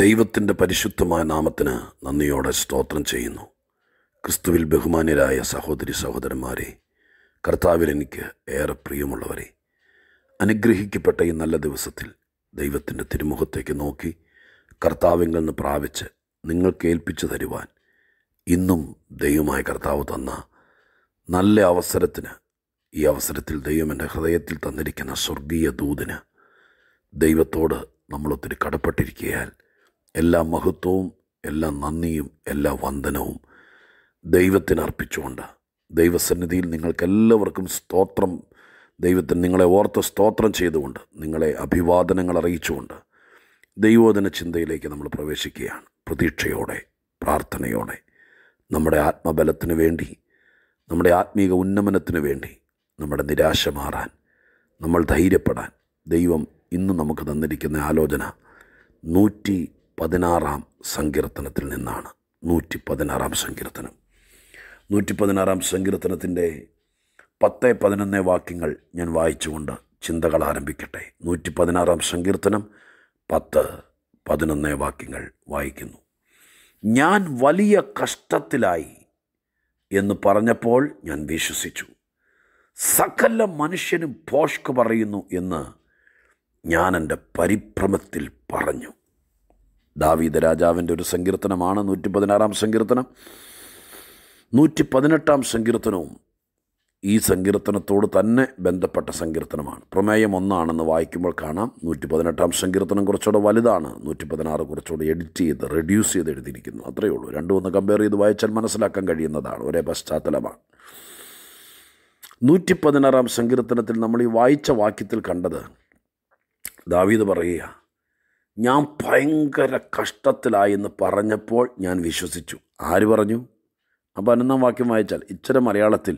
ദൈവത്തിൻ്റെ പരിശുദ്ധമായ നാമത്തിന് നന്ദിയോടെ സ്തോത്രം ചെയ്യുന്നു ക്രിസ്തുവിൽ ബഹുമാന്യരായ സഹോദരി സഹോദരന്മാരെ കർത്താവിൽ എനിക്ക് ഏറെ പ്രിയമുള്ളവരെ അനുഗ്രഹിക്കപ്പെട്ട ഈ നല്ല ദിവസത്തിൽ ദൈവത്തിൻ്റെ തിരുമുഖത്തേക്ക് നോക്കി കർത്താവിൽ നിന്ന് പ്രാപിച്ച് നിങ്ങൾക്ക് ഏൽപ്പിച്ചു തരുവാൻ ഇന്നും ദൈവമായ കർത്താവ് തന്ന നല്ല അവസരത്തിന് ഈ അവസരത്തിൽ ദൈവം എൻ്റെ ഹൃദയത്തിൽ തന്നിരിക്കുന്ന സ്വർഗീയ ദൂതിന് ദൈവത്തോട് നമ്മളൊത്തിരി കടപ്പെട്ടിരിക്കയാൽ എല്ലാ മഹത്വവും എല്ലാ നന്ദിയും എല്ലാ വന്ദനവും ദൈവത്തിന് അർപ്പിച്ചുകൊണ്ട് ദൈവസന്നിധിയിൽ നിങ്ങൾക്കെല്ലാവർക്കും സ്തോത്രം ദൈവത്തിന് നിങ്ങളെ ഓർത്ത് സ്തോത്രം ചെയ്തുകൊണ്ട് നിങ്ങളെ അഭിവാദനങ്ങൾ അറിയിച്ചുകൊണ്ട് ദൈവോധന ചിന്തയിലേക്ക് നമ്മൾ പ്രവേശിക്കുകയാണ് പ്രതീക്ഷയോടെ പ്രാർത്ഥനയോടെ നമ്മുടെ ആത്മബലത്തിന് വേണ്ടി നമ്മുടെ ആത്മീക ഉന്നമനത്തിന് വേണ്ടി നമ്മുടെ നിരാശ മാറാൻ നമ്മൾ ധൈര്യപ്പെടാൻ ദൈവം ഇന്ന് നമുക്ക് തന്നിരിക്കുന്ന ആലോചന നൂറ്റി പതിനാറാം സങ്കീർത്തനത്തിൽ നിന്നാണ് നൂറ്റി പതിനാറാം സങ്കീർത്തനം നൂറ്റി പതിനാറാം സങ്കീർത്തനത്തിൻ്റെ പത്ത് പതിനൊന്ന് വാക്യങ്ങൾ ഞാൻ വായിച്ചുകൊണ്ട് ചിന്തകൾ ആരംഭിക്കട്ടെ നൂറ്റി പതിനാറാം സങ്കീർത്തനം പത്ത് പതിനൊന്ന് വാക്യങ്ങൾ വായിക്കുന്നു ഞാൻ വലിയ കഷ്ടത്തിലായി എന്ന് പറഞ്ഞപ്പോൾ ഞാൻ വിശ്വസിച്ചു സകല മനുഷ്യനും ഭോഷ്ക് പറയുന്നു എന്ന് ഞാൻ എൻ്റെ പരിഭ്രമത്തിൽ പറഞ്ഞു ദാവീദ് രാജാവിൻ്റെ ഒരു സങ്കീർത്തനമാണ് നൂറ്റി പതിനാറാം സങ്കീർത്തനം നൂറ്റി പതിനെട്ടാം സങ്കീർത്തനവും ഈ സങ്കീർത്തനത്തോട് തന്നെ ബന്ധപ്പെട്ട സങ്കീർത്തനമാണ് പ്രമേയം ഒന്നാണെന്ന് വായിക്കുമ്പോൾ കാണാം നൂറ്റി പതിനെട്ടാം സങ്കീർത്തനം കുറച്ചുകൂടെ വലുതാണ് നൂറ്റി പതിനാറ് കുറച്ചുകൂടെ എഡിറ്റ് ചെയ്ത് റെഡ്യൂസ് ചെയ്ത് എഴുതിയിരിക്കുന്നു അത്രയേ ഉള്ളൂ രണ്ടു ഒന്ന് കമ്പയർ ചെയ്ത് വായിച്ചാൽ മനസ്സിലാക്കാൻ കഴിയുന്നതാണ് ഒരേ പശ്ചാത്തലമാണ് നൂറ്റി പതിനാറാം സങ്കീർത്തനത്തിൽ നമ്മൾ ഈ വായിച്ച വാക്യത്തിൽ കണ്ടത് ദാവീദ് പറയുക ഞാൻ ഭയങ്കര കഷ്ടത്തിലായെന്ന് പറഞ്ഞപ്പോൾ ഞാൻ വിശ്വസിച്ചു ആര് പറഞ്ഞു ആ പതിനൊന്നാം വാക്യം വായിച്ചാൽ ഇച്ചിരി മലയാളത്തിൽ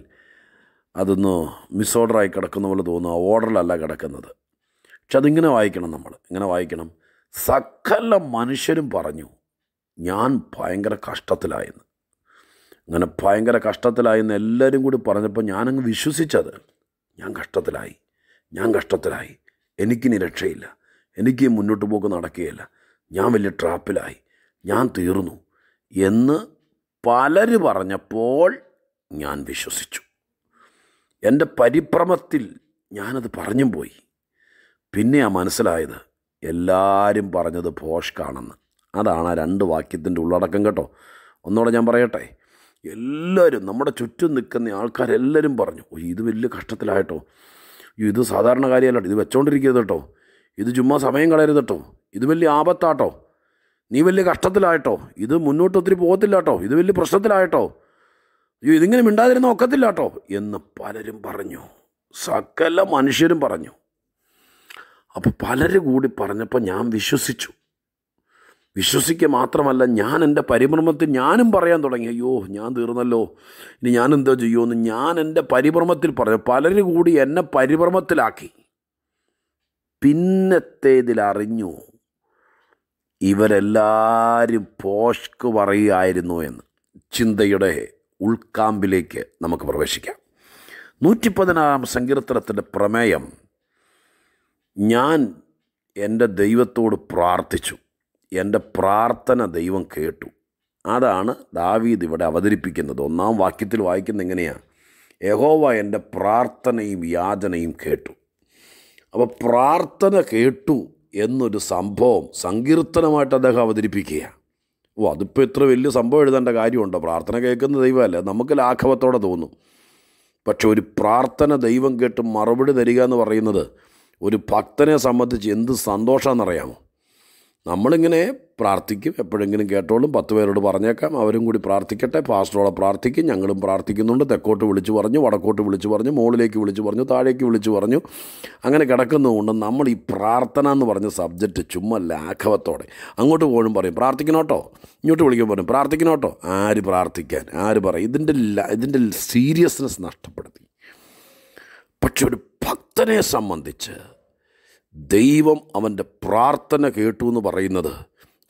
അതൊന്ന് മിസ്ഓർഡറായി കിടക്കുന്ന പോലെ തോന്നുന്നു ആ ഓർഡറിലല്ല കിടക്കുന്നത് പക്ഷെ അതിങ്ങനെ വായിക്കണം നമ്മൾ ഇങ്ങനെ വായിക്കണം സകല മനുഷ്യരും പറഞ്ഞു ഞാൻ ഭയങ്കര കഷ്ടത്തിലായെന്ന് അങ്ങനെ ഭയങ്കര കഷ്ടത്തിലായെന്ന് എല്ലാവരും കൂടി പറഞ്ഞപ്പോൾ ഞാനങ്ങ് വിശ്വസിച്ചത് ഞാൻ കഷ്ടത്തിലായി ഞാൻ കഷ്ടത്തിലായി എനിക്കിനി രക്ഷയില്ല എനിക്ക് മുന്നോട്ട് പോക്ക് നടക്കുകയില്ല ഞാൻ വലിയ ട്രാപ്പിലായി ഞാൻ തീർന്നു എന്ന് പലര് പറഞ്ഞപ്പോൾ ഞാൻ വിശ്വസിച്ചു എൻ്റെ പരിഭ്രമത്തിൽ ഞാനത് പറഞ്ഞും പോയി പിന്നെ ആ മനസ്സിലായത് എല്ലാവരും പറഞ്ഞത് ഭോഷ്കാണെന്ന് അതാണ് ആ രണ്ട് വാക്യത്തിൻ്റെ ഉള്ളടക്കം കേട്ടോ ഒന്നുകൂടെ ഞാൻ പറയട്ടെ എല്ലാവരും നമ്മുടെ ചുറ്റും നിൽക്കുന്ന ആൾക്കാരെല്ലാവരും പറഞ്ഞു ഇത് വലിയ കഷ്ടത്തിലായിട്ടോ ഇത് സാധാരണ കാര്യമല്ലോ ഇത് വെച്ചോണ്ടിരിക്കരുത് കേട്ടോ ഇത് ചുമ്മാ സമയം കളയരുത് കേട്ടോ ഇത് വലിയ ആപത്താട്ടോ നീ വലിയ കഷ്ടത്തിലായിട്ടോ ഇത് മുന്നോട്ട് ഒത്തിരി പോകത്തില്ല കേട്ടോ ഇത് വലിയ പ്രശ്നത്തിലായിട്ടോ അയ്യോ ഇതിങ്ങനെ മിണ്ടാതിരുന്ന ഒക്കത്തില്ല കേട്ടോ എന്ന് പലരും പറഞ്ഞു സകല മനുഷ്യരും പറഞ്ഞു അപ്പോൾ പലരും കൂടി പറഞ്ഞപ്പോൾ ഞാൻ വിശ്വസിച്ചു വിശ്വസിക്കുക മാത്രമല്ല ഞാൻ എൻ്റെ പരിഭ്രമത്തിൽ ഞാനും പറയാൻ തുടങ്ങി അയ്യോ ഞാൻ തീർന്നല്ലോ ഇനി ഞാൻ എന്തോ ചെയ്യുമെന്ന് ഞാൻ എൻ്റെ പരിഭ്രമത്തിൽ പറഞ്ഞു പലരും കൂടി എന്നെ പരിഭ്രമത്തിലാക്കി പിന്നത്തേതിൽ അറിഞ്ഞു ഇവരെല്ലാവരും പോഷ്ക്ക് പറയുകയായിരുന്നു എന്ന് ചിന്തയുടെ ഉൾക്കാമ്പിലേക്ക് നമുക്ക് പ്രവേശിക്കാം നൂറ്റി പതിനാറാം സങ്കീർത്തനത്തിൻ്റെ പ്രമേയം ഞാൻ എൻ്റെ ദൈവത്തോട് പ്രാർത്ഥിച്ചു എൻ്റെ പ്രാർത്ഥന ദൈവം കേട്ടു അതാണ് ദാവീദ് ഇവിടെ അവതരിപ്പിക്കുന്നത് ഒന്നാം വാക്യത്തിൽ വായിക്കുന്ന എങ്ങനെയാണ് യഹോവ എൻ്റെ പ്രാർത്ഥനയും യാചനയും കേട്ടു അപ്പോൾ പ്രാർത്ഥന കേട്ടു എന്നൊരു സംഭവം സങ്കീർത്തനമായിട്ട് അദ്ദേഹം അവതരിപ്പിക്കുകയാണ് ഓ അതിപ്പോൾ ഇത്ര വലിയ സംഭവം എഴുതേണ്ട കാര്യമുണ്ടോ പ്രാർത്ഥന കേൾക്കുന്ന ദൈവമല്ല നമുക്ക് ലാഘവത്തോടെ തോന്നും പക്ഷെ ഒരു പ്രാർത്ഥന ദൈവം കേട്ട് മറുപടി തരിക എന്ന് പറയുന്നത് ഒരു ഭക്തനെ സംബന്ധിച്ച് എന്ത് സന്തോഷമാണെന്നറിയാമോ നമ്മളിങ്ങനെ പ്രാർത്ഥിക്കും എപ്പോഴെങ്കിലും കേട്ടോളും പത്ത് പേരോട് പറഞ്ഞേക്കാം അവരും കൂടി പ്രാർത്ഥിക്കട്ടെ പാസ്റ്ററോടെ പ്രാർത്ഥിക്കും ഞങ്ങളും പ്രാർത്ഥിക്കുന്നുണ്ട് തെക്കോട്ട് വിളിച്ചു പറഞ്ഞു വടക്കോട്ട് വിളിച്ചു പറഞ്ഞു മുകളിലേക്ക് വിളിച്ചു പറഞ്ഞു താഴേക്ക് വിളിച്ചു പറഞ്ഞു അങ്ങനെ കിടക്കുന്നതുകൊണ്ട് നമ്മൾ ഈ പ്രാർത്ഥന എന്ന് പറഞ്ഞ സബ്ജക്റ്റ് ചുമ്മാ ലാഘവത്തോടെ അങ്ങോട്ട് പോകും പറയും പ്രാർത്ഥിക്കണോട്ടോ ഇങ്ങോട്ട് വിളിക്കാൻ പറയും പ്രാർത്ഥിക്കണോട്ടോ ആര് പ്രാർത്ഥിക്കാൻ ആര് പറയും ഇതിൻ്റെ ഇതിൻ്റെ സീരിയസ്നെസ് നഷ്ടപ്പെടുത്തി പക്ഷെ ഒരു ഭക്തനെ സംബന്ധിച്ച് ദൈവം അവൻ്റെ പ്രാർത്ഥന കേട്ടു എന്ന് പറയുന്നത്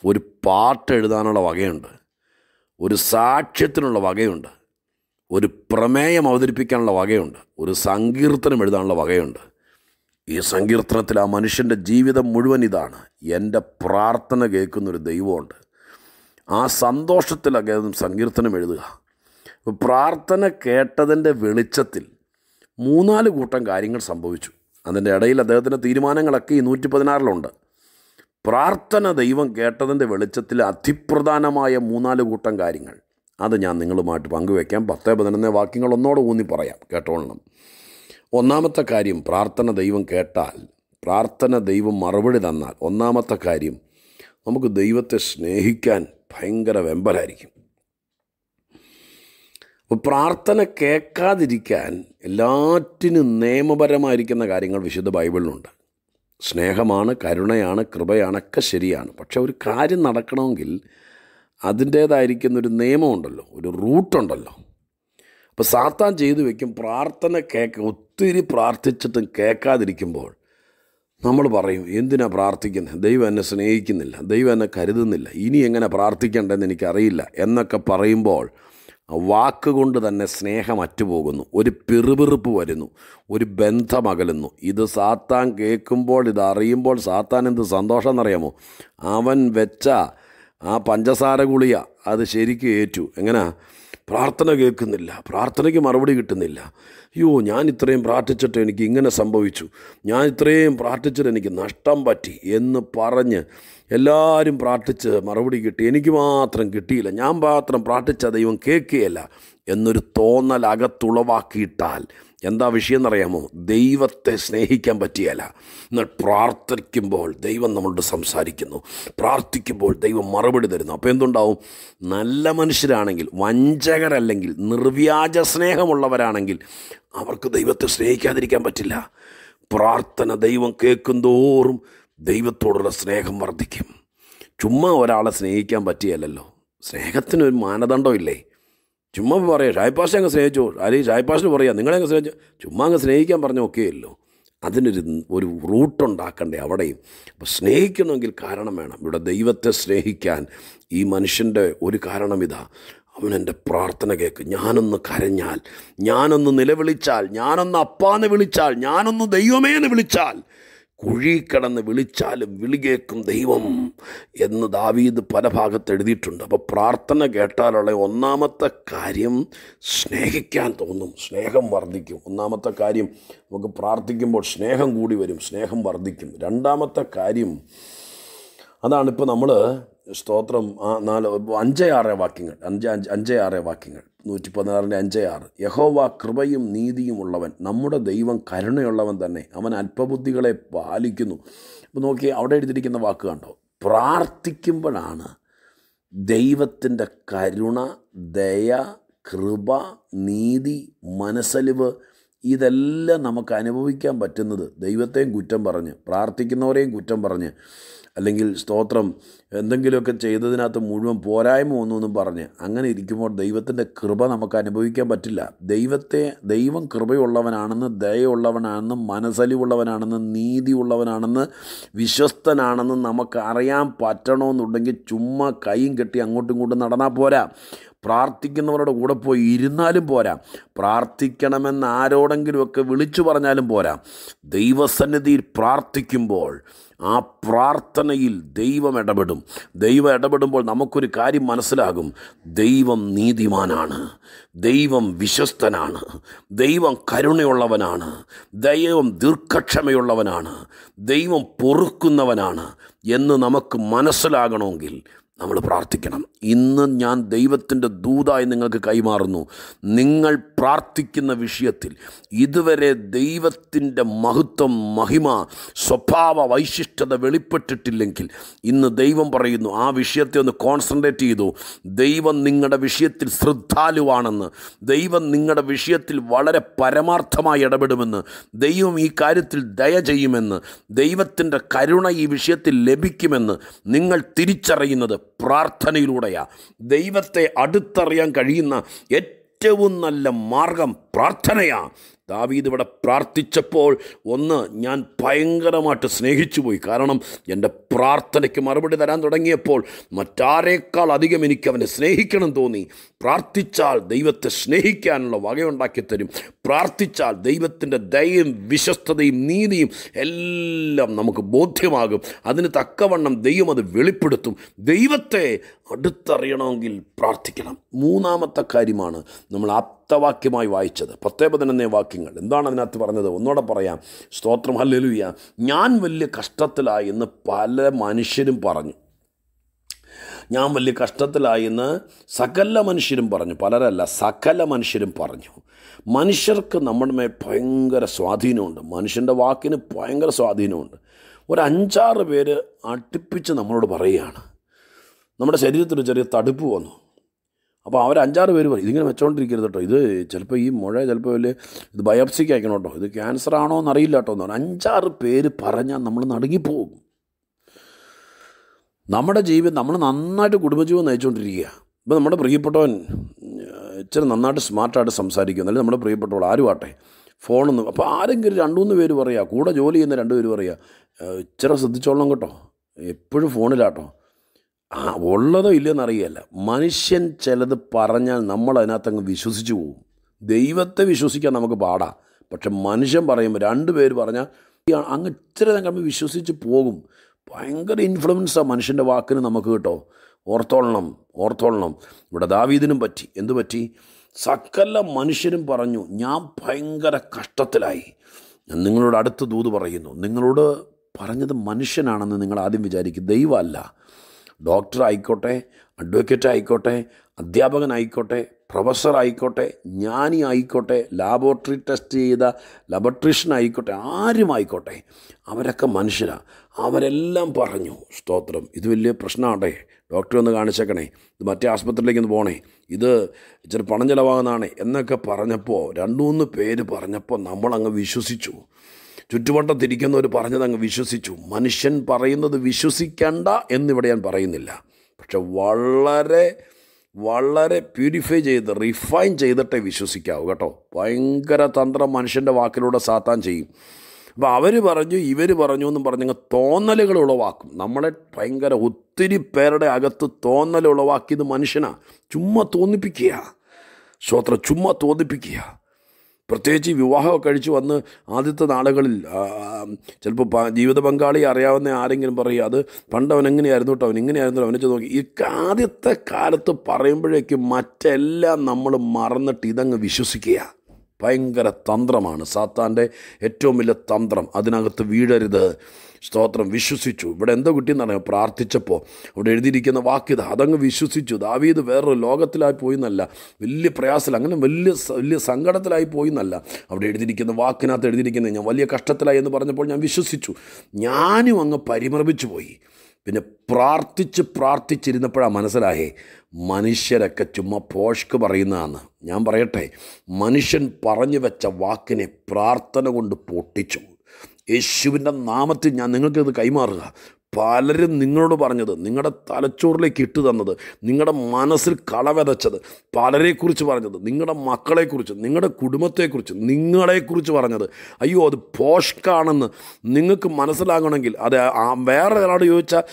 ഒരു പാട്ട് എഴുതാനുള്ള വകയുണ്ട് ഒരു സാക്ഷ്യത്തിനുള്ള വകയുണ്ട് ഒരു പ്രമേയം അവതരിപ്പിക്കാനുള്ള വകയുണ്ട് ഒരു സങ്കീർത്തനം എഴുതാനുള്ള വകയുണ്ട് ഈ സങ്കീർത്തനത്തിൽ ആ മനുഷ്യൻ്റെ ജീവിതം മുഴുവൻ ഇതാണ് എൻ്റെ പ്രാർത്ഥന കേൾക്കുന്നൊരു ദൈവമുണ്ട് ആ സന്തോഷത്തിൽ അദ്ദേഹം സങ്കീർത്തനം എഴുതുക പ്രാർത്ഥന കേട്ടതിൻ്റെ വെളിച്ചത്തിൽ മൂന്നാല് കൂട്ടം കാര്യങ്ങൾ സംഭവിച്ചു അതിൻ്റെ ഇടയിൽ അദ്ദേഹത്തിൻ്റെ തീരുമാനങ്ങളൊക്കെ ഈ നൂറ്റി പതിനാറിലുണ്ട് പ്രാർത്ഥന ദൈവം കേട്ടതിൻ്റെ വെളിച്ചത്തിൽ അതിപ്രധാനമായ മൂന്നാല് കൂട്ടം കാര്യങ്ങൾ അത് ഞാൻ നിങ്ങളുമായിട്ട് പങ്കുവയ്ക്കാം പത്ത് പതിനൊന്ന് വാക്യങ്ങൾ ഒന്നോട് ഊന്നി പറയാം കേട്ടോളണം ഒന്നാമത്തെ കാര്യം പ്രാർത്ഥന ദൈവം കേട്ടാൽ പ്രാർത്ഥന ദൈവം മറുപടി തന്നാൽ ഒന്നാമത്തെ കാര്യം നമുക്ക് ദൈവത്തെ സ്നേഹിക്കാൻ ഭയങ്കര വെമ്പലായിരിക്കും അപ്പോൾ പ്രാർത്ഥന കേൾക്കാതിരിക്കാൻ എല്ലാറ്റിനും നിയമപരമായിരിക്കുന്ന കാര്യങ്ങൾ വിശുദ്ധ ബൈബിളിലുണ്ട് സ്നേഹമാണ് കരുണയാണ് കൃപയാണ് ഒക്കെ ശരിയാണ് പക്ഷെ ഒരു കാര്യം നടക്കണമെങ്കിൽ അതിൻ്റേതായിരിക്കുന്ന ഒരു നിയമമുണ്ടല്ലോ ഒരു റൂട്ടുണ്ടല്ലോ അപ്പോൾ സാത്താൻ ചെയ്തു വെക്കും പ്രാർത്ഥന കേൾക്ക ഒത്തിരി പ്രാർത്ഥിച്ചിട്ടും കേൾക്കാതിരിക്കുമ്പോൾ നമ്മൾ പറയും എന്തിനാ പ്രാർത്ഥിക്കുന്നത് ദൈവം എന്നെ സ്നേഹിക്കുന്നില്ല ദൈവം എന്നെ കരുതുന്നില്ല ഇനി എങ്ങനെ പ്രാർത്ഥിക്കേണ്ടതെന്ന് എനിക്കറിയില്ല എന്നൊക്കെ പറയുമ്പോൾ വാക്കുകൊണ്ട് തന്നെ സ്നേഹം അറ്റുപോകുന്നു ഒരു പിറുപിറുപ്പ് വരുന്നു ഒരു ബന്ധമകലുന്നു ഇത് സാത്താൻ കേൾക്കുമ്പോൾ ഇത് അറിയുമ്പോൾ സാത്താൻ എന്ത് സന്തോഷം എന്നറിയാമോ അവൻ വെച്ച ആ പഞ്ചസാര ഗുളിയ അത് ശരിക്കും ഏറ്റു എങ്ങനെയാ പ്രാർത്ഥന കേൾക്കുന്നില്ല പ്രാർത്ഥനയ്ക്ക് മറുപടി കിട്ടുന്നില്ല അയ്യോ ഞാൻ ഇത്രയും പ്രാർത്ഥിച്ചിട്ട് എനിക്ക് ഇങ്ങനെ സംഭവിച്ചു ഞാൻ ഇത്രയും പ്രാർത്ഥിച്ചിട്ട് എനിക്ക് നഷ്ടം പറ്റി എന്ന് പറഞ്ഞ് എല്ലാവരും പ്രാർത്ഥിച്ച് മറുപടി കിട്ടി എനിക്ക് മാത്രം കിട്ടിയില്ല ഞാൻ മാത്രം പ്രാർത്ഥിച്ച ദൈവം കേൾക്കുകയല്ല എന്നൊരു തോന്നൽ അകത്തുളവാക്കിയിട്ടാൽ എന്താ വിഷയം എന്നറിയാമോ ദൈവത്തെ സ്നേഹിക്കാൻ പറ്റിയല്ല എന്നാൽ പ്രാർത്ഥിക്കുമ്പോൾ ദൈവം നമ്മളോട് സംസാരിക്കുന്നു പ്രാർത്ഥിക്കുമ്പോൾ ദൈവം മറുപടി തരുന്നു അപ്പോൾ എന്തുണ്ടാവും നല്ല മനുഷ്യരാണെങ്കിൽ വഞ്ചകരല്ലെങ്കിൽ നിർവ്യാജ സ്നേഹമുള്ളവരാണെങ്കിൽ അവർക്ക് ദൈവത്തെ സ്നേഹിക്കാതിരിക്കാൻ പറ്റില്ല പ്രാർത്ഥന ദൈവം കേൾക്കുന്തോറും ദൈവത്തോടുള്ള സ്നേഹം വർദ്ധിക്കും ചുമ്മാ ഒരാളെ സ്നേഹിക്കാൻ പറ്റിയല്ലോ സ്നേഹത്തിനൊരു മാനദണ്ഡമില്ലേ ചുമ്മാ പറയാം ഷായിപ്പാഷെ അങ്ങ് സ്നേഹിച്ചു അല്ലെങ്കിൽ ഷായിപ്പാഷിന് പറയാം നിങ്ങളെ അങ്ങ് സ്നേഹിച്ചു ചുമ്മാ അങ്ങ് സ്നേഹിക്കാൻ പറഞ്ഞ ഒക്കെയല്ലോ അതിനൊരു ഒരു റൂട്ടുണ്ടാക്കണ്ടേ അവിടെയും അപ്പോൾ സ്നേഹിക്കണമെങ്കിൽ കാരണം വേണം ഇവിടെ ദൈവത്തെ സ്നേഹിക്കാൻ ഈ മനുഷ്യൻ്റെ ഒരു കാരണം ഇതാ അവനെൻ്റെ പ്രാർത്ഥന കേൾക്ക് ഞാനൊന്ന് കരഞ്ഞാൽ ഞാനൊന്ന് നിലവിളിച്ചാൽ ഞാനൊന്ന് അപ്പാന്ന് വിളിച്ചാൽ ഞാനൊന്ന് ദൈവമേന്ന് വിളിച്ചാൽ കുഴി കടന്ന് വിളിച്ചാലും വിളികേക്കും ദൈവം എന്ന് ദാവീദ് പല ഭാഗത്ത് എഴുതിയിട്ടുണ്ട് അപ്പോൾ പ്രാർത്ഥന കേട്ടാലുള്ള ഒന്നാമത്തെ കാര്യം സ്നേഹിക്കാൻ തോന്നും സ്നേഹം വർദ്ധിക്കും ഒന്നാമത്തെ കാര്യം നമുക്ക് പ്രാർത്ഥിക്കുമ്പോൾ സ്നേഹം കൂടി വരും സ്നേഹം വർദ്ധിക്കും രണ്ടാമത്തെ കാര്യം അതാണിപ്പോൾ നമ്മൾ സ്തോത്രം നാല് അഞ്ച് ആറേ വാക്യങ്ങൾ അഞ്ച് അഞ്ച് അഞ്ച് ആറേ വാക്യങ്ങൾ നൂറ്റി പതിനാറിൻ്റെ അഞ്ച് ആറ് യഹോവ കൃപയും നീതിയും ഉള്ളവൻ നമ്മുടെ ദൈവം കരുണയുള്ളവൻ തന്നെ അവൻ അല്പബുദ്ധികളെ പാലിക്കുന്നു അപ്പോൾ നോക്കി അവിടെ എഴുതിയിരിക്കുന്ന വാക്ക് കണ്ടോ പ്രാർത്ഥിക്കുമ്പോഴാണ് ദൈവത്തിൻ്റെ കരുണ ദയ കൃപ നീതി മനസ്സലിവ് ഇതെല്ലാം നമുക്ക് അനുഭവിക്കാൻ പറ്റുന്നത് ദൈവത്തെയും കുറ്റം പറഞ്ഞ് പ്രാർത്ഥിക്കുന്നവരെയും കുറ്റം പറഞ്ഞ് അല്ലെങ്കിൽ സ്തോത്രം എന്തെങ്കിലുമൊക്കെ ചെയ്തതിനകത്ത് മുഴുവൻ പോരായ്മ ഒന്നും പറഞ്ഞ് അങ്ങനെ ഇരിക്കുമ്പോൾ ദൈവത്തിൻ്റെ കൃപ നമുക്ക് അനുഭവിക്കാൻ പറ്റില്ല ദൈവത്തെ ദൈവം കൃപയുള്ളവനാണെന്ന് ദയുള്ളവനാണെന്ന് മനസ്സലിവുള്ളവനാണെന്ന് നീതിയുള്ളവനാണെന്ന് വിശ്വസ്തനാണെന്ന് നമുക്ക് അറിയാൻ പറ്റണമെന്നുണ്ടെങ്കിൽ ചുമ്മാ കൈയും കെട്ടി അങ്ങോട്ടും ഇങ്ങോട്ടും നടന്നാൽ പോരാ പ്രാർത്ഥിക്കുന്നവരുടെ കൂടെ പോയി ഇരുന്നാലും പോരാ പ്രാർത്ഥിക്കണമെന്ന് ആരോടെങ്കിലുമൊക്കെ വിളിച്ചു പറഞ്ഞാലും പോരാ ദൈവസന്നിധിയിൽ പ്രാർത്ഥിക്കുമ്പോൾ ആ പ്രാർത്ഥനയിൽ ദൈവം ഇടപെടും ദൈവം ഇടപെടുമ്പോൾ നമുക്കൊരു കാര്യം മനസ്സിലാകും ദൈവം നീതിമാനാണ് ദൈവം വിശ്വസ്തനാണ് ദൈവം കരുണയുള്ളവനാണ് ദൈവം ദീർഘക്ഷമയുള്ളവനാണ് ദൈവം പൊറുക്കുന്നവനാണ് എന്ന് നമുക്ക് മനസ്സിലാകണമെങ്കിൽ നമ്മൾ പ്രാർത്ഥിക്കണം ഇന്ന് ഞാൻ ദൈവത്തിൻ്റെ ദൂതായി നിങ്ങൾക്ക് കൈമാറുന്നു നിങ്ങൾ പ്രാർത്ഥിക്കുന്ന വിഷയത്തിൽ ഇതുവരെ ദൈവത്തിൻ്റെ മഹത്വം മഹിമ സ്വഭാവ വൈശിഷ്ടത വെളിപ്പെട്ടിട്ടില്ലെങ്കിൽ ഇന്ന് ദൈവം പറയുന്നു ആ വിഷയത്തെ ഒന്ന് കോൺസെൻട്രേറ്റ് ചെയ്തു ദൈവം നിങ്ങളുടെ വിഷയത്തിൽ ശ്രദ്ധാലുവാണെന്ന് ദൈവം നിങ്ങളുടെ വിഷയത്തിൽ വളരെ പരമാർത്ഥമായി ഇടപെടുമെന്ന് ദൈവം ഈ കാര്യത്തിൽ ദയ ചെയ്യുമെന്ന് ദൈവത്തിൻ്റെ കരുണ ഈ വിഷയത്തിൽ ലഭിക്കുമെന്ന് നിങ്ങൾ തിരിച്ചറിയുന്നത് പ്രാർത്ഥനയിലൂടെയാണ് ദൈവത്തെ അടുത്തറിയാൻ കഴിയുന്ന ഏറ്റവും നല്ല മാർഗം പ്രാർത്ഥനയാണ് ദാവീദ് ഇവിടെ പ്രാർത്ഥിച്ചപ്പോൾ ഒന്ന് ഞാൻ ഭയങ്കരമായിട്ട് സ്നേഹിച്ചു പോയി കാരണം എൻ്റെ പ്രാർത്ഥനയ്ക്ക് മറുപടി തരാൻ തുടങ്ങിയപ്പോൾ മറ്റാരേക്കാൾ അധികം എനിക്ക് അവനെ സ്നേഹിക്കണം തോന്നി പ്രാർത്ഥിച്ചാൽ ദൈവത്തെ സ്നേഹിക്കാനുള്ള വകയുണ്ടാക്കിത്തരും തരും പ്രാർത്ഥിച്ചാൽ ദൈവത്തിൻ്റെ ദയയും വിശ്വസ്തതയും നീതിയും എല്ലാം നമുക്ക് ബോധ്യമാകും അതിന് തക്കവണ്ണം ദൈവം അത് വെളിപ്പെടുത്തും ദൈവത്തെ അടുത്തറിയണമെങ്കിൽ പ്രാർത്ഥിക്കണം മൂന്നാമത്തെ കാര്യമാണ് നമ്മൾ ആ ആപ്തവാക്യമായി വായിച്ചത് പത്തേ പതിനൊന്നേ വാക്യങ്ങൾ എന്താണ് അതിനകത്ത് പറഞ്ഞത് ഒന്നുകൂടെ പറയാം സ്തോത്രം ഹല്ലലുയ്യ ഞാൻ വലിയ കഷ്ടത്തിലായി എന്ന് പല മനുഷ്യരും പറഞ്ഞു ഞാൻ വലിയ എന്ന് സകല മനുഷ്യരും പറഞ്ഞു പലരല്ല സകല മനുഷ്യരും പറഞ്ഞു മനുഷ്യർക്ക് നമ്മുടെ മേൽ ഭയങ്കര സ്വാധീനമുണ്ട് മനുഷ്യൻ്റെ വാക്കിന് ഭയങ്കര സ്വാധീനമുണ്ട് ഒരു അഞ്ചാറ് പേര് അടുപ്പിച്ച് നമ്മളോട് പറയുകയാണ് നമ്മുടെ ശരീരത്തിൽ ചെറിയ തടുപ്പ് വന്നു അപ്പോൾ അവർ അഞ്ചാറ് പേര് പറയും ഇതിങ്ങനെ വെച്ചോണ്ടിരിക്കരുത് കേട്ടോ ഇത് ചിലപ്പോൾ ഈ മുഴ ചിലപ്പോൾ വലിയ ഇത് ബയോപ്സിക്ക് അയക്കണം കേട്ടോ ഇത് ക്യാൻസർ ആണോ എന്നറിയില്ല കേട്ടോ എന്ന് പറഞ്ഞാൽ അഞ്ചാറ് പേര് പറഞ്ഞാൽ നമ്മൾ നടുങ്ങിപ്പോകും നമ്മുടെ ജീവിതം നമ്മൾ നന്നായിട്ട് കുടുംബജീവിതം നയിച്ചുകൊണ്ടിരിക്കുക ഇപ്പോൾ നമ്മുടെ പ്രിയപ്പെട്ടവൻ ഇച്ചിരി നന്നായിട്ട് സ്മാർട്ടായിട്ട് സംസാരിക്കും അല്ലെങ്കിൽ നമ്മുടെ പ്രിയപ്പെട്ടവൾ ആരും ആട്ടെ ഫോണൊന്ന് അപ്പോൾ ആരെങ്കിലും രണ്ട് മൂന്ന് പേര് പറയുക കൂടെ ജോലി ചെയ്യുന്ന രണ്ട് പേര് പറയുക ഇച്ചിരി ശ്രദ്ധിച്ചോളണം കേട്ടോ എപ്പോഴും ഫോണിലാട്ടോ ആ ഉള്ളതോ ഇല്ലയോ അറിയുകയല്ല മനുഷ്യൻ ചിലത് പറഞ്ഞാൽ നമ്മൾ അതിനകത്തങ്ങ് വിശ്വസിച്ചു പോകും ദൈവത്തെ വിശ്വസിക്കാൻ നമുക്ക് പാടാ പക്ഷെ മനുഷ്യൻ പറയുമ്പോൾ രണ്ട് പേര് പറഞ്ഞാൽ അങ്ങ് ഇത്ര തന്നെ വിശ്വസിച്ച് പോകും ഭയങ്കര ഇൻഫ്ലുവൻസാണ് മനുഷ്യൻ്റെ വാക്കിന് നമുക്ക് കേട്ടോ ഓർത്തോളണം ഓർത്തോളണം ഇവിടെ ദാവീദിനും പറ്റി എന്ത് പറ്റി സകല മനുഷ്യരും പറഞ്ഞു ഞാൻ ഭയങ്കര കഷ്ടത്തിലായി നിങ്ങളോട് അടുത്ത ദൂത് പറയുന്നു നിങ്ങളോട് പറഞ്ഞത് മനുഷ്യനാണെന്ന് നിങ്ങൾ ആദ്യം വിചാരിക്കും ദൈവമല്ല ഡോക്ടർ ആയിക്കോട്ടെ അഡ്വക്കേറ്റ് ആയിക്കോട്ടെ അധ്യാപകനായിക്കോട്ടെ പ്രൊഫസർ ആയിക്കോട്ടെ ജ്ഞാനി ആയിക്കോട്ടെ ലാബോറട്ടറി ടെസ്റ്റ് ചെയ്ത ലബോറട്ടറീഷ്യൻ ആയിക്കോട്ടെ ആരും ആയിക്കോട്ടെ അവരൊക്കെ മനുഷ്യരാണ് അവരെല്ലാം പറഞ്ഞു സ്തോത്രം ഇത് വലിയ പ്രശ്നമാട്ടെ ഡോക്ടറെ ഒന്ന് കാണിച്ചേക്കണേ ഇത് മറ്റേ ആസ്പത്രിയിലേക്ക് ഒന്ന് പോണേ ഇത് ഇച്ചിരി പണം ചിലവാകുന്നതാണ് എന്നൊക്കെ പറഞ്ഞപ്പോൾ രണ്ടു മൂന്ന് പേര് പറഞ്ഞപ്പോൾ നമ്മളങ്ങ് വിശ്വസിച്ചു പറഞ്ഞത് അങ്ങ് വിശ്വസിച്ചു മനുഷ്യൻ പറയുന്നത് വിശ്വസിക്കണ്ട എന്നിവിടെ ഞാൻ പറയുന്നില്ല പക്ഷെ വളരെ വളരെ പ്യൂരിഫൈ ചെയ്ത് റിഫൈൻ ചെയ്തിട്ടേ വിശ്വസിക്കാവൂ കേട്ടോ ഭയങ്കര തന്ത്രം മനുഷ്യൻ്റെ വാക്കിലൂടെ സാത്താൻ ചെയ്യും അപ്പോൾ അവർ പറഞ്ഞു ഇവർ പറഞ്ഞു എന്നും പറഞ്ഞങ്ങ് തോന്നലുകൾ ഉളവാക്കും നമ്മളെ ഭയങ്കര ഒത്തിരി പേരുടെ അകത്ത് തോന്നൽ ഉളവാക്കിയത് മനുഷ്യനാണ് ചുമ്മാ തോന്നിപ്പിക്കുക സ്വത്ര ചുമ്മാ തോന്നിപ്പിക്കുക പ്രത്യേകിച്ച് വിവാഹമൊക്കെ കഴിച്ച് വന്ന് ആദ്യത്തെ നാളുകളിൽ ചിലപ്പോൾ ജീവിത പങ്കാളി അറിയാവുന്ന ആരെങ്കിലും പറയും അത് പണ്ട് അവൻ എങ്ങനെയായിരുന്നു കേട്ടോ അവൻ എങ്ങനെയായിരുന്നു അവനെ നോക്കി ഈ ആദ്യത്തെ കാലത്ത് പറയുമ്പോഴേക്കും മറ്റെല്ലാം നമ്മൾ മറന്നിട്ട് ഇതങ്ങ് വിശ്വസിക്കുക ഭയങ്കര തന്ത്രമാണ് സാത്താൻ്റെ ഏറ്റവും വലിയ തന്ത്രം അതിനകത്ത് വീഴരുത് സ്തോത്രം വിശ്വസിച്ചു ഇവിടെ എന്തോ കിട്ടിയെന്നാണ് പ്രാർത്ഥിച്ചപ്പോൾ ഇവിടെ എഴുതിയിരിക്കുന്ന വാക്യത അതങ്ങ് വിശ്വസിച്ചു ദാവീദ് വേറൊരു ലോകത്തിലായി പോയി എന്നല്ല വലിയ പ്രയാസത്തിൽ അങ്ങനെ വലിയ വലിയ സങ്കടത്തിലായി പോയി എന്നല്ല അവിടെ എഴുതിയിരിക്കുന്ന വാക്കിനകത്ത് എഴുതിയിരിക്കുന്നത് ഞാൻ വലിയ കഷ്ടത്തിലായി എന്ന് പറഞ്ഞപ്പോൾ ഞാൻ വിശ്വസിച്ചു ഞാനും അങ്ങ് പരിമർപ്പിച്ചു പോയി പിന്നെ പ്രാർത്ഥിച്ച് പ്രാർത്ഥിച്ചിരുന്നപ്പോഴാണ് മനസ്സിലായേ മനുഷ്യരൊക്കെ ചുമ്മാ പോഷ്ക്ക് പറയുന്നതാണ് ഞാൻ പറയട്ടെ മനുഷ്യൻ പറഞ്ഞു വെച്ച വാക്കിനെ പ്രാർത്ഥന കൊണ്ട് പൊട്ടിച്ചു യേശുവിൻ്റെ നാമത്തിൽ ഞാൻ നിങ്ങൾക്കത് കൈമാറുക പലരും നിങ്ങളോട് പറഞ്ഞത് നിങ്ങളുടെ തലച്ചോറിലേക്ക് ഇട്ട് തന്നത് നിങ്ങളുടെ മനസ്സിൽ കളവെതച്ചത് പലരെക്കുറിച്ച് പറഞ്ഞത് നിങ്ങളുടെ മക്കളെക്കുറിച്ച് നിങ്ങളുടെ കുടുംബത്തെക്കുറിച്ച് നിങ്ങളെക്കുറിച്ച് പറഞ്ഞത് അയ്യോ അത് പോഷ്കാണെന്ന് നിങ്ങൾക്ക് മനസ്സിലാകണമെങ്കിൽ അത് വേറെ ഒരാളോട് ചോദിച്ചാൽ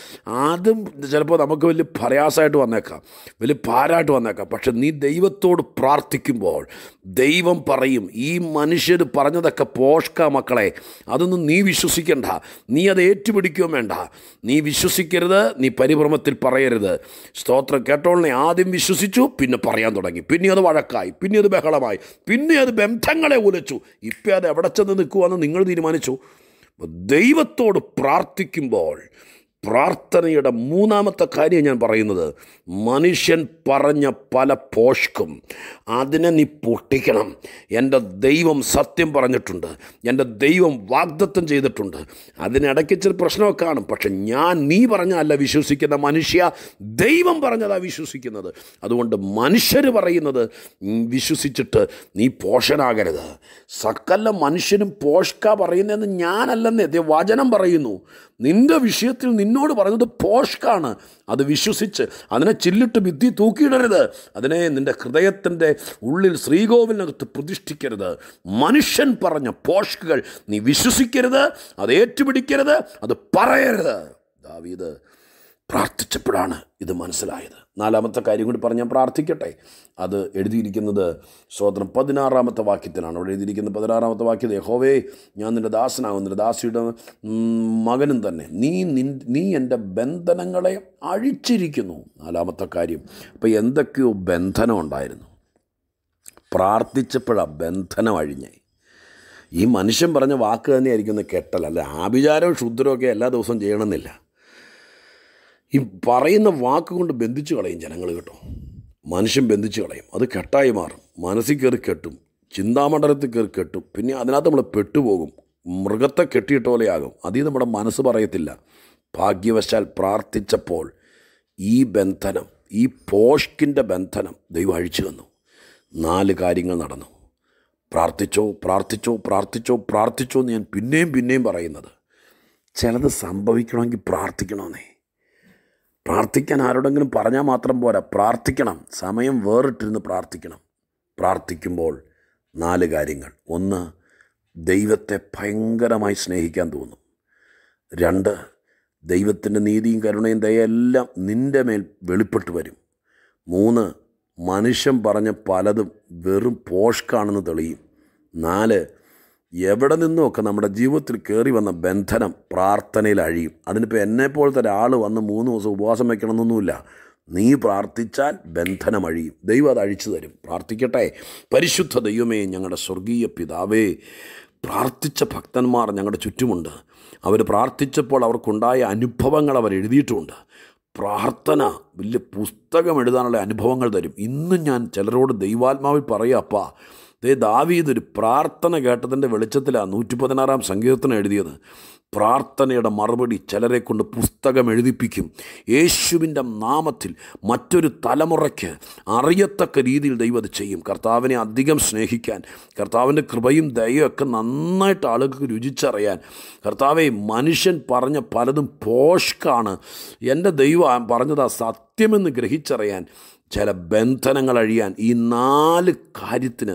ആദ്യം ചിലപ്പോൾ നമുക്ക് വലിയ പ്രയാസമായിട്ട് വന്നേക്കാം വലിയ ഭാരമായിട്ട് വന്നേക്കാം പക്ഷെ നീ ദൈവത്തോട് പ്രാർത്ഥിക്കുമ്പോൾ ദൈവം പറയും ഈ മനുഷ്യർ പറഞ്ഞതൊക്കെ പോഷ്ക മക്കളെ അതൊന്നും നീ വിശ്വസിക്കണ്ട നീ അത് ഏറ്റുപിടിക്കുകയും വേണ്ട നീ വിശ്വസിക്കരുത് നീ പരിഭ്രമത്തിൽ പറയരുത് സ്തോത്രം കേട്ടോളിനെ ആദ്യം വിശ്വസിച്ചു പിന്നെ പറയാൻ തുടങ്ങി പിന്നെ അത് വഴക്കായി പിന്നെ അത് ബഹളമായി പിന്നെ അത് ബന്ധങ്ങളെ ഉലച്ചു ഇപ്പം അത് എവിടെ ചെന്ന് നിൽക്കുവാന്ന് നിങ്ങൾ തീരുമാനിച്ചു ദൈവത്തോട് പ്രാർത്ഥിക്കുമ്പോൾ പ്രാർത്ഥനയുടെ മൂന്നാമത്തെ കാര്യം ഞാൻ പറയുന്നത് മനുഷ്യൻ പറഞ്ഞ പല പോഷ്ക്കും അതിനെ നീ പൊട്ടിക്കണം എൻ്റെ ദൈവം സത്യം പറഞ്ഞിട്ടുണ്ട് എൻ്റെ ദൈവം വാഗ്ദത്വം ചെയ്തിട്ടുണ്ട് അതിനിടയ്ക്ക് ഇച്ചിരി പ്രശ്നമൊക്കെ കാണും പക്ഷെ ഞാൻ നീ പറഞ്ഞല്ല വിശ്വസിക്കുന്ന മനുഷ്യ ദൈവം പറഞ്ഞതാണ് വിശ്വസിക്കുന്നത് അതുകൊണ്ട് മനുഷ്യർ പറയുന്നത് വിശ്വസിച്ചിട്ട് നീ പോഷനാകരുത് സകല മനുഷ്യനും പോഷ്ക പറയുന്നതെന്ന് ഞാനല്ലെന്നേ വചനം പറയുന്നു നിൻ്റെ വിഷയത്തിൽ നിന്നെ നിന്നോട് പറയുന്നത് പോഷ്കാണ് അത് വിശ്വസിച്ച് അതിനെ ചില്ലിട്ട് ഭിത്തി തൂക്കിയിടരുത് അതിനെ നിൻ്റെ ഹൃദയത്തിൻ്റെ ഉള്ളിൽ ശ്രീകോവിലിനകത്ത് പ്രതിഷ്ഠിക്കരുത് മനുഷ്യൻ പറഞ്ഞ പോഷ്കുകൾ നീ വിശ്വസിക്കരുത് അത് ഏറ്റുപിടിക്കരുത് അത് പറയരുത് ദാവീദ് പ്രാർത്ഥിച്ചപ്പോഴാണ് ഇത് മനസ്സിലായത് നാലാമത്തെ കാര്യം കൂടി പറഞ്ഞാൽ പ്രാർത്ഥിക്കട്ടെ അത് എഴുതിയിരിക്കുന്നത് സ്വതന്ത്രം പതിനാറാമത്തെ വാക്യത്തിലാണ് അവിടെ എഴുതിയിരിക്കുന്നത് പതിനാറാമത്തെ വാക്യത്തെ ഹോവേ ഞാൻ നിൻ്റെ ദാസനാകും നിൻ്റെ ദാസിയുടെ മകനും തന്നെ നീ നീ എൻ്റെ ബന്ധനങ്ങളെ അഴിച്ചിരിക്കുന്നു നാലാമത്തെ കാര്യം അപ്പോൾ എന്തൊക്കെയോ ബന്ധനം ഉണ്ടായിരുന്നു പ്രാർത്ഥിച്ചപ്പോഴാണ് ബന്ധനം അഴിഞ്ഞേ ഈ മനുഷ്യൻ പറഞ്ഞ വാക്ക് തന്നെയായിരിക്കുന്ന കെട്ടൽ അല്ല ആഭിചാരവും ശുദ്ധരമൊക്കെ എല്ലാ ദിവസവും ചെയ്യണമെന്നില്ല ഈ പറയുന്ന വാക്കുകൊണ്ട് ബന്ധിച്ചു കളയും ജനങ്ങൾ കേട്ടോ മനുഷ്യൻ ബന്ധിച്ചു കളയും അത് കെട്ടായി മാറും മനസ്സിൽ കയറി കെട്ടും ചിന്താമണ്ഡലത്തിൽ കയറി കെട്ടും പിന്നെ അതിനകത്ത് നമ്മൾ പെട്ടുപോകും മൃഗത്തെ കെട്ടിയിട്ട പോലെയാകും അതിൽ നമ്മുടെ മനസ്സ് പറയത്തില്ല ഭാഗ്യവശാൽ പ്രാർത്ഥിച്ചപ്പോൾ ഈ ബന്ധനം ഈ പോഷ്കിൻ്റെ ബന്ധനം ദൈവം അഴിച്ചു വന്നു നാല് കാര്യങ്ങൾ നടന്നു പ്രാർത്ഥിച്ചോ പ്രാർത്ഥിച്ചോ പ്രാർത്ഥിച്ചോ പ്രാർത്ഥിച്ചോ എന്ന് ഞാൻ പിന്നെയും പിന്നെയും പറയുന്നത് ചിലത് സംഭവിക്കണമെങ്കിൽ പ്രാർത്ഥിക്കണമെന്നേ പ്രാർത്ഥിക്കാൻ ആരോടെങ്കിലും പറഞ്ഞാൽ മാത്രം പോരാ പ്രാർത്ഥിക്കണം സമയം വേറിട്ടിരുന്ന് പ്രാർത്ഥിക്കണം പ്രാർത്ഥിക്കുമ്പോൾ നാല് കാര്യങ്ങൾ ഒന്ന് ദൈവത്തെ ഭയങ്കരമായി സ്നേഹിക്കാൻ തോന്നും രണ്ട് ദൈവത്തിൻ്റെ നീതിയും കരുണയും ദയയെല്ലാം നിൻ്റെ മേൽ വെളിപ്പെട്ട് വരും മൂന്ന് മനുഷ്യൻ പറഞ്ഞ പലതും വെറും പോഷ്കാണെന്ന് തെളിയും നാല് എവിടെ നിന്നുമൊക്കെ നമ്മുടെ ജീവിതത്തിൽ കയറി വന്ന ബന്ധനം പ്രാർത്ഥനയിൽ അഴിയും അതിനിപ്പോൾ എന്നെ പോലത്തെ ഒരാൾ വന്ന് മൂന്ന് ദിവസം ഉപവാസം വയ്ക്കണമെന്നൊന്നുമില്ല നീ പ്രാർത്ഥിച്ചാൽ ബന്ധനം അഴിയും ദൈവം അത് അഴിച്ചു തരും പ്രാർത്ഥിക്കട്ടെ പരിശുദ്ധ ദൈവമേ ഞങ്ങളുടെ സ്വർഗീയ പിതാവേ പ്രാർത്ഥിച്ച ഭക്തന്മാർ ഞങ്ങളുടെ ചുറ്റുമുണ്ട് അവർ പ്രാർത്ഥിച്ചപ്പോൾ അവർക്കുണ്ടായ അനുഭവങ്ങൾ അവർ എഴുതിയിട്ടുമുണ്ട് പ്രാർത്ഥന വലിയ പുസ്തകം എഴുതാനുള്ള അനുഭവങ്ങൾ തരും ഇന്നും ഞാൻ ചിലരോട് ദൈവാത്മാവിൽ പറയാപ്പാ അപ്പാ ദേ ദാവീദ് ഒരു പ്രാർത്ഥന കേട്ടതിൻ്റെ വെളിച്ചത്തിലാണ് നൂറ്റി പതിനാറാം സങ്കീർത്തനം എഴുതിയത് പ്രാർത്ഥനയുടെ മറുപടി ചിലരെ കൊണ്ട് പുസ്തകം എഴുതിപ്പിക്കും യേശുവിൻ്റെ നാമത്തിൽ മറ്റൊരു തലമുറയ്ക്ക് അറിയത്തക്ക രീതിയിൽ ദൈവം അത് ചെയ്യും കർത്താവിനെ അധികം സ്നേഹിക്കാൻ കർത്താവിൻ്റെ കൃപയും ഒക്കെ നന്നായിട്ട് ആളുകൾക്ക് രുചിച്ചറിയാൻ കർത്താവെ മനുഷ്യൻ പറഞ്ഞ പലതും പോഷ്കാണ് എൻ്റെ ദൈവം ആ സത്യമെന്ന് ഗ്രഹിച്ചറിയാൻ ചില ബന്ധനങ്ങൾ അഴിയാൻ ഈ നാല് കാര്യത്തിന്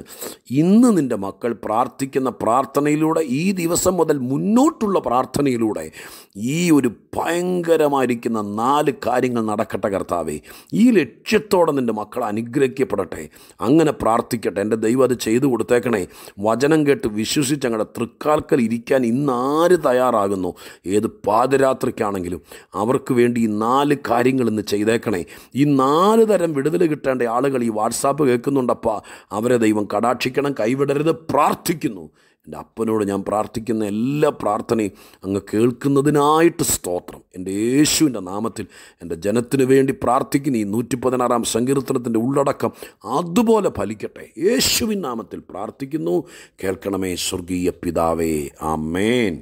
ഇന്ന് നിൻ്റെ മക്കൾ പ്രാർത്ഥിക്കുന്ന പ്രാർത്ഥനയിലൂടെ ഈ ദിവസം മുതൽ മുന്നോട്ടുള്ള പ്രാർത്ഥനയിലൂടെ ഈ ഒരു ഭയങ്കരമായിരിക്കുന്ന നാല് കാര്യങ്ങൾ നടക്കട്ടെ കർത്താവേ ഈ ലക്ഷ്യത്തോടെ നിൻ്റെ മക്കൾ അനുഗ്രഹിക്കപ്പെടട്ടെ അങ്ങനെ പ്രാർത്ഥിക്കട്ടെ എൻ്റെ ദൈവം അത് ചെയ്തു കൊടുത്തേക്കണേ വചനം കേട്ട് വിശ്വസിച്ച് ഞങ്ങളുടെ തൃക്കാൽക്കൽ ഇരിക്കാൻ ഇന്ന് ആര് തയ്യാറാകുന്നു ഏത് പാതിരാത്രിക്കാണെങ്കിലും അവർക്ക് വേണ്ടി ഈ നാല് കാര്യങ്ങൾ ഇന്ന് ചെയ്തേക്കണേ ഈ നാല് തരം വിടുതൽ കിട്ടേണ്ട ആളുകൾ ഈ വാട്സാപ്പ് കേൾക്കുന്നുണ്ടപ്പാ അവരെ ദൈവം കടാക്ഷിക്കണം കൈവിടരുത് പ്രാർത്ഥിക്കുന്നു എൻ്റെ അപ്പനോട് ഞാൻ പ്രാർത്ഥിക്കുന്ന എല്ലാ പ്രാർത്ഥനയും അങ്ങ് കേൾക്കുന്നതിനായിട്ട് സ്തോത്രം എൻ്റെ യേശുവിൻ്റെ നാമത്തിൽ എൻ്റെ ജനത്തിന് വേണ്ടി പ്രാർത്ഥിക്കുന്ന ഈ നൂറ്റി പതിനാറാം സങ്കീർത്തനത്തിൻ്റെ ഉള്ളടക്കം അതുപോലെ ഫലിക്കട്ടെ യേശുവിൻ നാമത്തിൽ പ്രാർത്ഥിക്കുന്നു കേൾക്കണമേ സ്വർഗീയ പിതാവേ ആമേൻ